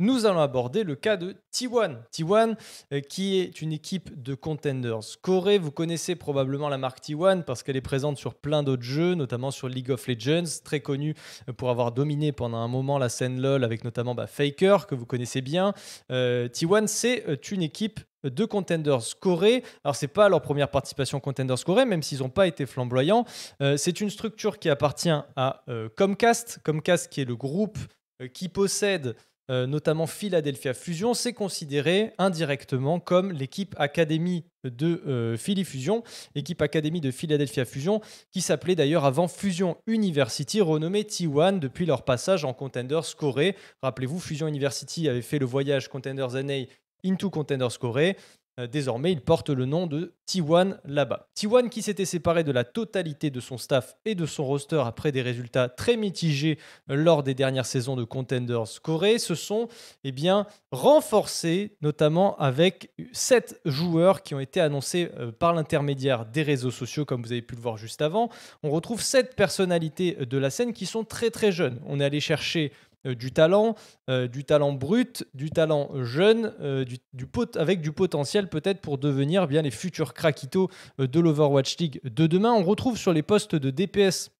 Nous allons aborder le cas de T1. T1 euh, qui est une équipe de contenders. Corée, vous connaissez probablement la marque T1 parce qu'elle est présente sur plein d'autres jeux, notamment sur League of Legends, très connue euh, pour avoir dominé pendant un moment la scène LoL avec notamment bah, Faker que vous connaissez bien. Euh, T1 c'est une équipe de Contenders Corée. Alors, c'est pas leur première participation Contenders Corée, même s'ils n'ont pas été flamboyants. c'est une structure qui appartient à Comcast, Comcast qui est le groupe qui possède euh, notamment Philadelphia Fusion, c'est considéré indirectement comme l'équipe académie de euh, Fusion, équipe académie de Philadelphia Fusion, qui s'appelait d'ailleurs avant Fusion University, renommée T1 depuis leur passage en Contenders Corée. Rappelez-vous, Fusion University avait fait le voyage Contenders NA into Contenders Corée. Euh, désormais, il porte le nom de T1 là-bas. T1 qui s'était séparé de la totalité de son staff et de son roster après des résultats très mitigés euh, lors des dernières saisons de Contenders Corée, se sont eh bien, renforcés, notamment avec sept joueurs qui ont été annoncés euh, par l'intermédiaire des réseaux sociaux, comme vous avez pu le voir juste avant. On retrouve sept personnalités de la scène qui sont très très jeunes. On est allé chercher euh, du talent, euh, du talent brut, du talent jeune, euh, avec du potentiel peut-être pour devenir bien les futurs craquitos de l'Overwatch League de demain. On retrouve sur les postes de DPS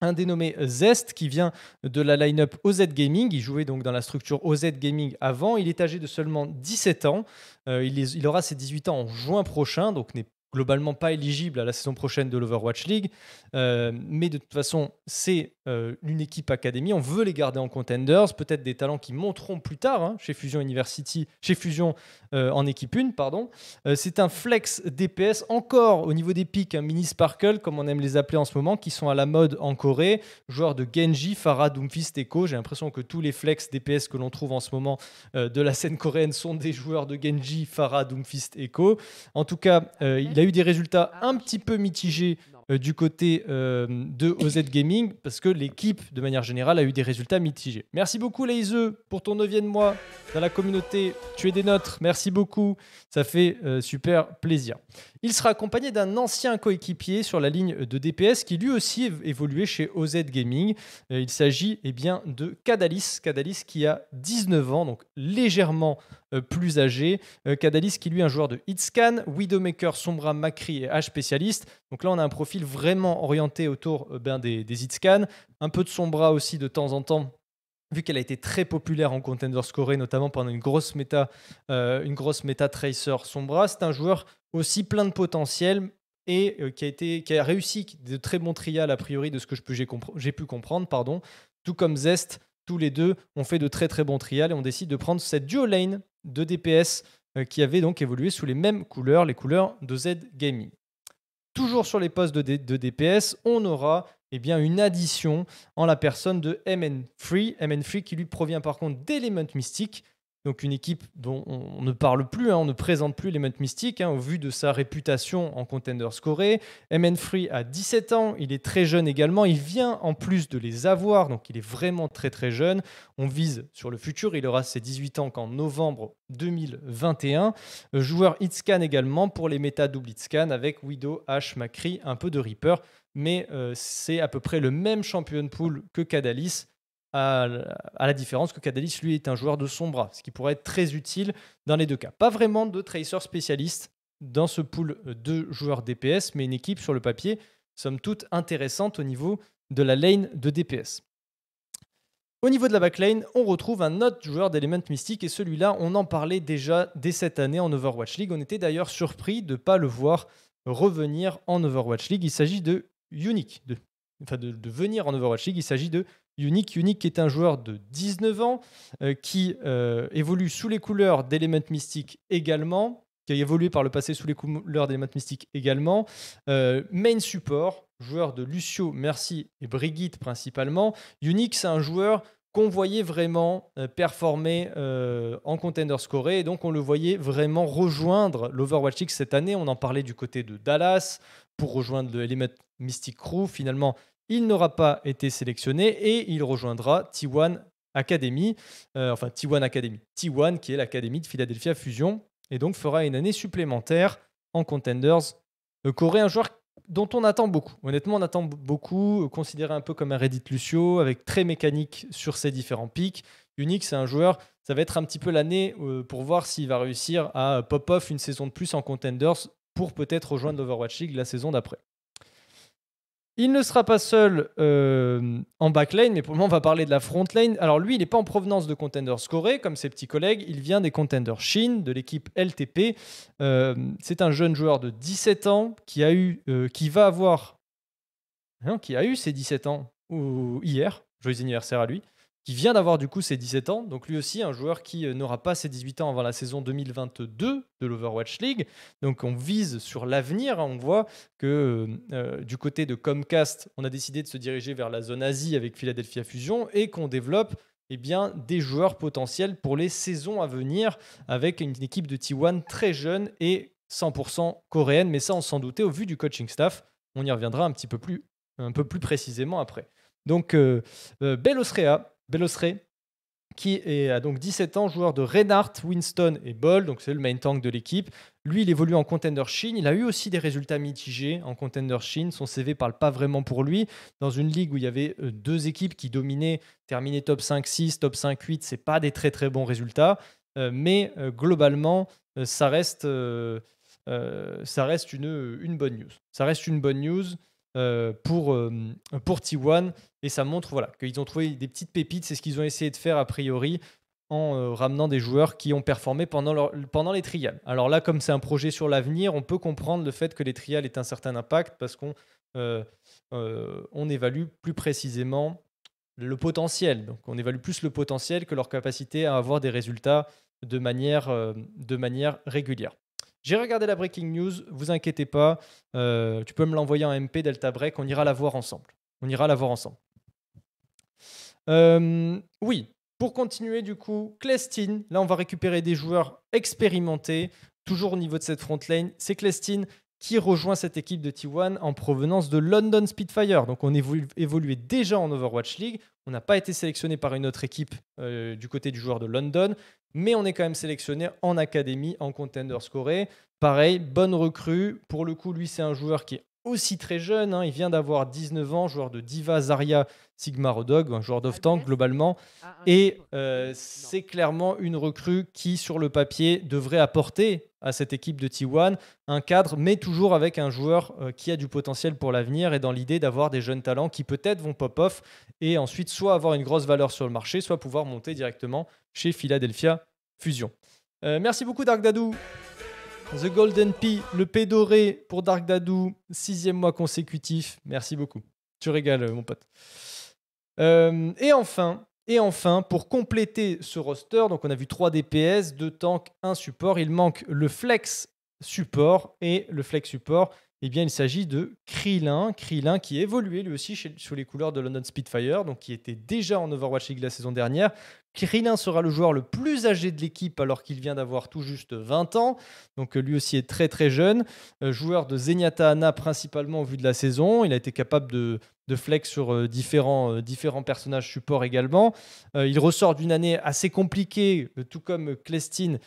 un dénommé Zest qui vient de la line-up OZ Gaming. Il jouait donc dans la structure OZ Gaming avant. Il est âgé de seulement 17 ans. il, aura ses 18 ans en juin prochain, donc n'est globalement pas éligible à la saison prochaine de l'Overwatch League. Euh, mais de toute façon, c'est euh, une équipe académie. On veut les garder en contenders. Peut-être des talents qui monteront plus tard hein, chez Fusion University, chez Fusion euh, en équipe 1, pardon. c'est un flex DPS encore au niveau des pics, un hein, mini sparkle, comme on aime les appeler en ce moment, qui sont à la mode en Corée. Joueur de Genji, Farah, Doomfist, Echo. J'ai l'impression que tous les flex DPS que l'on trouve en ce moment de la scène coréenne sont des joueurs de Genji, Farah, Doomfist, Echo. En tout cas, il a eu des résultats ah, un petit peu mitigés euh, du côté euh, de OZ Gaming parce que l'équipe, de manière générale, a eu des résultats mitigés. Merci beaucoup, Leise, pour ton neuvième mois dans la communauté. Tu es des nôtres. Merci beaucoup. Ça fait euh, super plaisir. Il sera accompagné d'un ancien coéquipier sur la ligne de DPS qui lui aussi évoluait chez OZ Gaming. Euh, il s'agit eh bien de Cadalis, Cadalis qui a 19 ans, donc légèrement euh, plus âgé. Euh, Cadalis qui lui est un joueur de hitscan, Widowmaker, Sombra, Macri et H spécialiste. Donc là on a un profil vraiment orienté autour ben, des, des hitscan, un peu de Sombra aussi de temps en temps vu qu'elle a été très populaire en contender scoré, notamment pendant une grosse méta, euh, une grosse méta tracer sombra, c'est un joueur aussi plein de potentiel et euh, qui, a été, qui a réussi de très bons trials a priori de ce que j'ai pu comprendre, pardon. Tout comme Zest, tous les deux ont fait de très très bons trials et on décide de prendre cette duo lane de DPS euh, qui avait donc évolué sous les mêmes couleurs, les couleurs de Z Gaming. Toujours sur les postes de DPS, on aura eh bien, une addition en la personne de MN 3 MN 3 qui lui provient par contre d'Element Mystique, donc une équipe dont on ne parle plus, hein, on ne présente plus Element Mystique hein, au vu de sa réputation en contender scoré. MN 3 a 17 ans, il est très jeune également, il vient en plus de les avoir, donc il est vraiment très très jeune. On vise sur le futur, il aura ses 18 ans qu'en novembre 2021. Euh, joueur Hitscan également pour les méta double Hitscan avec Widow, Ash, Macri, un peu de Reaper mais euh, c'est à peu près le même champion pool que Cadalis, à, la différence que Cadalis, lui, est un joueur de son bras, ce qui pourrait être très utile dans les deux cas. Pas vraiment de tracer spécialiste dans ce pool de joueurs DPS, mais une équipe sur le papier, somme toute, intéressante au niveau de la lane de DPS. Au niveau de la backlane, on retrouve un autre joueur d'Element Mystique et celui-là, on en parlait déjà dès cette année en Overwatch League. On était d'ailleurs surpris de ne pas le voir revenir en Overwatch League. Il s'agit de Unique, de, enfin de, venir en Overwatch League. Il s'agit de Unique. Unique est un joueur de 19 ans euh, qui euh, évolue sous les couleurs d'Element Mystique également, qui a évolué par le passé sous les couleurs d'Element Mystic également. Euh, main support, joueur de Lucio, Merci et Brigitte principalement. Unique, c'est un joueur qu'on voyait vraiment performer en contender scoré. Et donc, on le voyait vraiment rejoindre l'Overwatch League cette année. On en parlait du côté de Dallas pour rejoindre l'Element Mystic Crew. Finalement, il n'aura pas été sélectionné et il rejoindra T1 Academy, euh, enfin T1 Academy, T1 qui est l'académie de Philadelphia Fusion et donc fera une année supplémentaire en Contenders Corée, euh, un joueur dont on attend beaucoup. Honnêtement, on attend beaucoup, euh, considéré un peu comme un Reddit Lucio, avec très mécanique sur ses différents pics. Unique, c'est un joueur, ça va être un petit peu l'année pour voir s'il va réussir à pop-off une saison de plus en Contenders pour peut-être rejoindre Overwatch League la saison d'après. Il ne sera pas seul euh, en backline, mais pour le moment, on va parler de la frontline. Alors lui, il n'est pas en provenance de Contenders Corée, comme ses petits collègues. Il vient des Contenders Chine, de l'équipe LTP. Euh, c'est un jeune joueur de 17 ans qui, a eu, euh, qui va avoir... Hein, qui a eu ses 17 ans ou, hier. Joyeux anniversaire à lui qui vient d'avoir du coup ses 17 ans. Donc lui aussi, un joueur qui euh, n'aura pas ses 18 ans avant la saison 2022 de l'Overwatch League. Donc on vise sur l'avenir. Hein. On voit que euh, euh, du côté de Comcast, on a décidé de se diriger vers la zone Asie avec Philadelphia Fusion et qu'on développe eh bien, des joueurs potentiels pour les saisons à venir avec une équipe de T1 très jeune et 100% coréenne. Mais ça, on s'en doutait au vu du coaching staff. On y reviendra un petit peu plus, un peu plus précisément après. Donc, Belosrea Belosre, qui a donc 17 ans, joueur de Reinhardt, Winston et Ball, donc c'est le main tank de l'équipe. Lui, il évolue en contender Chine. Il a eu aussi des résultats mitigés en contender Chine. Son CV parle pas vraiment pour lui. Dans une ligue où il y avait euh, deux équipes qui dominaient, terminer top 5-6, top 5-8, c'est pas des très très bons résultats. Euh, mais euh, globalement, ça reste, ça reste une bonne news. Ça reste une bonne news. Euh, pour, euh, pour T1. Et ça montre voilà, qu'ils ont trouvé des petites pépites. C'est ce qu'ils ont essayé de faire a priori en euh, ramenant des joueurs qui ont performé pendant, leur, pendant les trials. Alors là, comme c'est un projet sur l'avenir, on peut comprendre le fait que les trials aient un certain impact parce qu'on on évalue plus précisément le potentiel. Donc on évalue plus le potentiel que leur capacité à avoir des résultats de manière, de manière régulière. J'ai regardé la breaking news, vous inquiétez pas, euh, tu peux me l'envoyer en MP Delta Break, on ira la voir ensemble. On ira la voir ensemble. Euh, oui, pour continuer du coup, Clestin, là on va récupérer des joueurs expérimentés, toujours au niveau de cette front lane. C'est Clestin qui rejoint cette équipe de T1 en provenance de London Spitfire. Donc on évoluait déjà en Overwatch League, n'a pas été sélectionné par une autre équipe euh, du côté du joueur de London, mais on est quand même sélectionné en académie, en contenders scoré. Pareil, bonne recrue. Pour le coup, lui, c'est un joueur qui est aussi très jeune. Hein. Il vient d'avoir 19 ans, joueur de Diva Zarya, Sigma Rodog, un joueur d'off-tank globalement. Ah, et euh, c'est clairement une recrue qui, sur le papier, devrait apporter à cette équipe de T1 un cadre, mais toujours avec un joueur euh, qui a du potentiel pour l'avenir et dans l'idée d'avoir des jeunes talents qui peut-être vont pop-off et ensuite soit avoir une grosse valeur sur le marché, soit pouvoir monter directement chez Philadelphia Fusion. Euh, merci beaucoup Dark Dadou. The Golden Pea, le P doré pour Dark Dadou, sixième mois consécutif. Merci beaucoup. Tu régales, mon pote. Euh, et enfin, et enfin, pour compléter ce roster, donc on a vu 3 DPS, 2 tanks, 1 support. Il manque le flex support et le flex support, eh bien, il s'agit de Krillin, Krillin qui évoluait lui aussi sous les couleurs de London Spitfire, donc qui était déjà en Overwatch League la saison dernière. Krillin sera le joueur le plus âgé de l'équipe alors qu'il vient d'avoir tout juste 20 ans, donc lui aussi est très très jeune. Euh, joueur de Zenyatta Ana principalement au vu de la saison, il a été capable de, de flex sur euh, différents, euh, différents personnages support également. il ressort d'une année assez compliquée, tout comme Clestine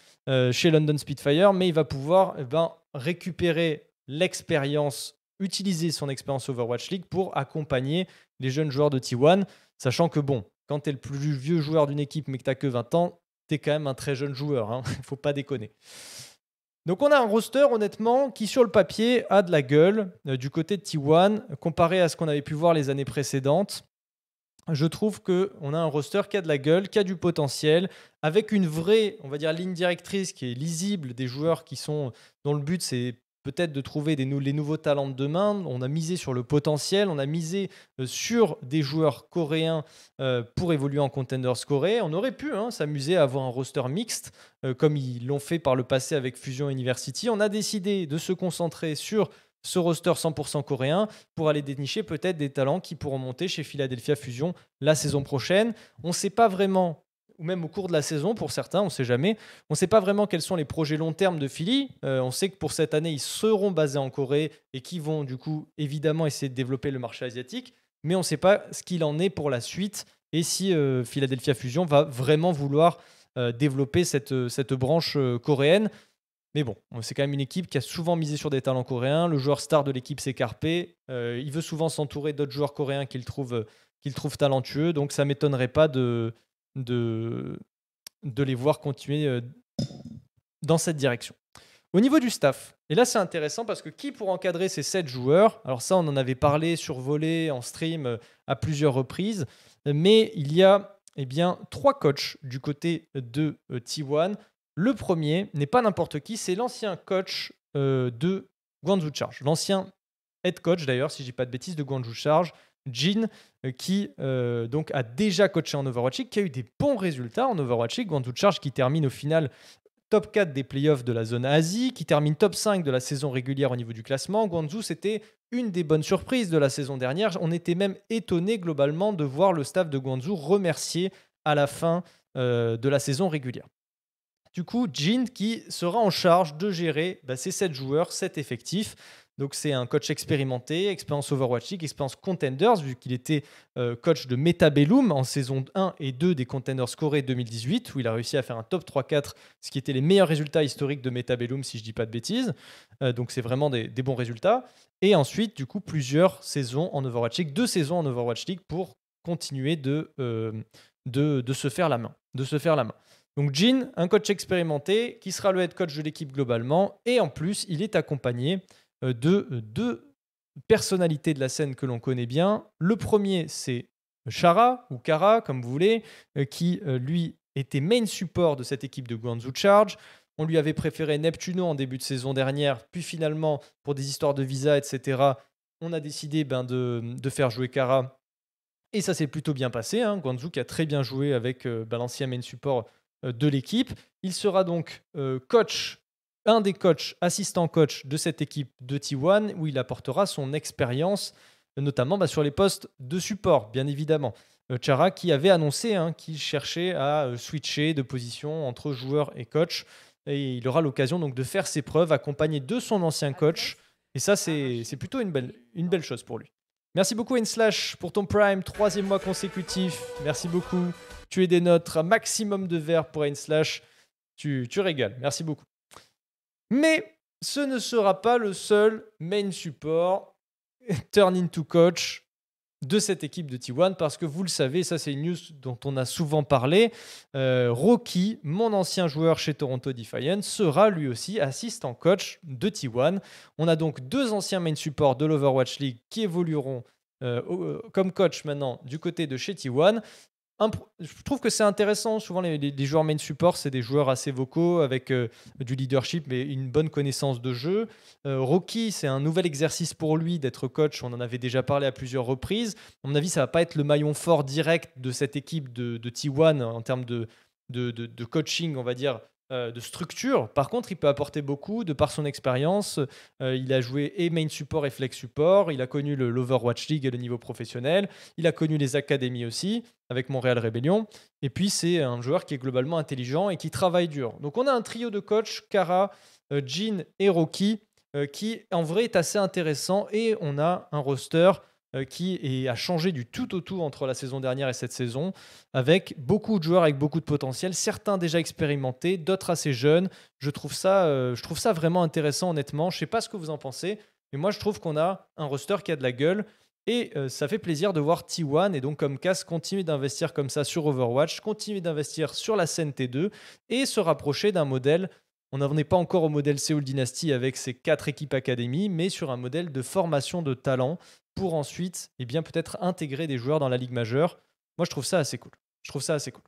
chez London Spitfire, mais il va pouvoir eh ben, récupérer l'expérience, utiliser son expérience Overwatch League pour accompagner les jeunes joueurs de T1, sachant que bon, quand tu es le plus vieux joueur d'une équipe mais que tu que 20 ans, tu es quand même un très jeune joueur, hein faut pas déconner. Donc on a un roster honnêtement qui sur le papier a de la gueule euh, du côté de T1 comparé à ce qu'on avait pu voir les années précédentes. Je trouve que on a un roster qui a de la gueule, qui a du potentiel, avec une vraie, on va dire ligne directrice qui est lisible des joueurs qui sont dont le but c'est peut-être de trouver les nouveaux talents de demain. On a misé sur le potentiel, on a misé euh, sur des joueurs coréens euh, pour évoluer en contenders Corée. On aurait pu hein, s'amuser à avoir un roster mixte euh, comme ils l'ont fait par le passé avec Fusion University. On a décidé de se concentrer sur ce roster 100% coréen pour aller dénicher peut-être des talents qui pourront monter chez Philadelphia Fusion la saison prochaine. On ne sait pas vraiment ou même au cours de la saison pour certains, on ne sait jamais. On ne sait pas vraiment quels sont les projets long terme de Philly. Euh, on sait que pour cette année, ils seront basés en Corée et qu'ils vont du coup évidemment essayer de développer le marché asiatique, mais on ne sait pas ce qu'il en est pour la suite et si euh, Philadelphia Fusion va vraiment vouloir euh, développer cette, cette branche coréenne. Mais bon, c'est quand même une équipe qui a souvent misé sur des talents coréens. Le joueur star de l'équipe, s'est il veut souvent s'entourer d'autres joueurs coréens qu'il trouve, qu'il talentueux. Donc ça ne m'étonnerait pas de, de, de les voir continuer euh, dans cette direction. Au niveau du staff, et là c'est intéressant parce que qui pour encadrer ces 7 joueurs Alors ça on en avait parlé, survolé en stream euh, à plusieurs reprises, mais il y a eh bien, trois coachs du côté de euh, T1. Le premier n'est pas n'importe qui, c'est l'ancien coach de Guangzhou Charge, l'ancien head coach d'ailleurs, si je dis pas de bêtises, de Guangzhou Charge, Jin, euh, qui euh, donc a déjà coaché en Overwatch qui a eu des bons résultats en Overwatch League. Guangzhou Charge qui termine au final top 4 des playoffs de la zone Asie, qui termine top 5 de la saison régulière au niveau du classement. Guangzhou, c'était une des bonnes surprises de la saison dernière. On était même étonné globalement de voir le staff de Guangzhou remercier à la fin euh, de la saison régulière. Du coup, Jin qui sera en charge de gérer bah, ces 7 joueurs, 7 effectifs. Donc c'est un coach expérimenté, expérience Overwatch League, expérience Contenders, vu qu'il était euh, coach de Metabellum en saison 1 et 2 des Contenders Corée 2018, où il a réussi à faire un top 3-4, ce qui était les meilleurs résultats historiques de Metabellum, si je ne dis pas de bêtises. Euh, donc c'est vraiment des, bons résultats. Et ensuite, du coup, plusieurs saisons en Overwatch League, deux saisons en Overwatch League pour continuer de, euh, de, de, se faire la main. De se faire la main. Donc Jin, un coach expérimenté, qui sera le head coach de l'équipe globalement, et en plus, il est accompagné euh, de euh, deux personnalités de la scène que l'on connaît bien. Le premier, c'est Chara, ou Kara, comme vous voulez, euh, qui lui était main support de cette équipe de Guangzhou Charge. On lui avait préféré Neptuno en début de saison dernière, puis finalement, pour des histoires de visa, etc., on a décidé ben, de, faire jouer Kara. Et ça s'est plutôt bien passé. Hein. Guangzhou qui a très bien joué avec ben, l'ancien main support de l'équipe. Il sera donc coach un des coachs, assistant coach de cette équipe de T1, où il apportera son expérience, notamment bah, sur les postes de support, bien évidemment. Euh, Chara qui avait annoncé hein, qu'il cherchait à euh, switcher de position entre joueur et coach. Et il aura l'occasion donc de faire ses preuves accompagné de son ancien ah, coach. Et ça, c'est plutôt une belle, une belle chose pour lui. Merci beaucoup Slash pour ton prime, troisième mois consécutif. Merci beaucoup. Tu es des nôtres, maximum de verre pour InSlash. Tu, tu régales. Merci beaucoup. Mais ce ne sera pas le seul main support turn into coach de cette équipe de T1 parce que vous le savez, ça c'est une news dont on a souvent parlé, euh, Rocky, mon ancien joueur chez Toronto Defiant, sera lui aussi assistant coach de T1. On a donc deux anciens main supports de l'Overwatch League qui évolueront euh, euh, comme coach maintenant du côté de chez T1 je trouve que c'est intéressant. Souvent, les, joueurs main support, c'est des joueurs assez vocaux avec euh, du leadership mais une bonne connaissance de jeu. Euh, Rocky, c'est un nouvel exercice pour lui d'être coach. On en avait déjà parlé à plusieurs reprises. À mon avis, ça va pas être le maillon fort direct de cette équipe de, T1 en termes de coaching, on va dire, euh, de structure. Par contre, il peut apporter beaucoup de par son expérience. Euh, il a joué et main support et flex support. Il a connu le l'Overwatch League et le niveau professionnel. Il a connu les académies aussi avec Montréal Rébellion. Et puis, c'est un joueur qui est globalement intelligent et qui travaille dur. Donc, on a un trio de coachs, Kara, euh, Jean et Rocky, qui en vrai est assez intéressant. Et on a un roster euh, qui a changé du tout au tout entre la saison dernière et cette saison, avec beaucoup de joueurs avec beaucoup de potentiel, certains déjà expérimentés, d'autres assez jeunes. Je trouve ça, euh, je trouve ça vraiment intéressant, honnêtement. Je ne sais pas ce que vous en pensez, mais moi je trouve qu'on a un roster qui a de la gueule. Et euh, ça fait plaisir de voir T1 et donc comme Cass continuer d'investir comme ça sur Overwatch, continuer d'investir sur la scène T2 et se rapprocher d'un modèle on n'en est pas encore au modèle Seoul Dynasty avec ses quatre équipes académies, mais sur un modèle de formation de talent pour ensuite, et eh bien peut-être intégrer des joueurs dans la ligue majeure. Moi, je trouve ça assez cool. Je trouve ça assez cool.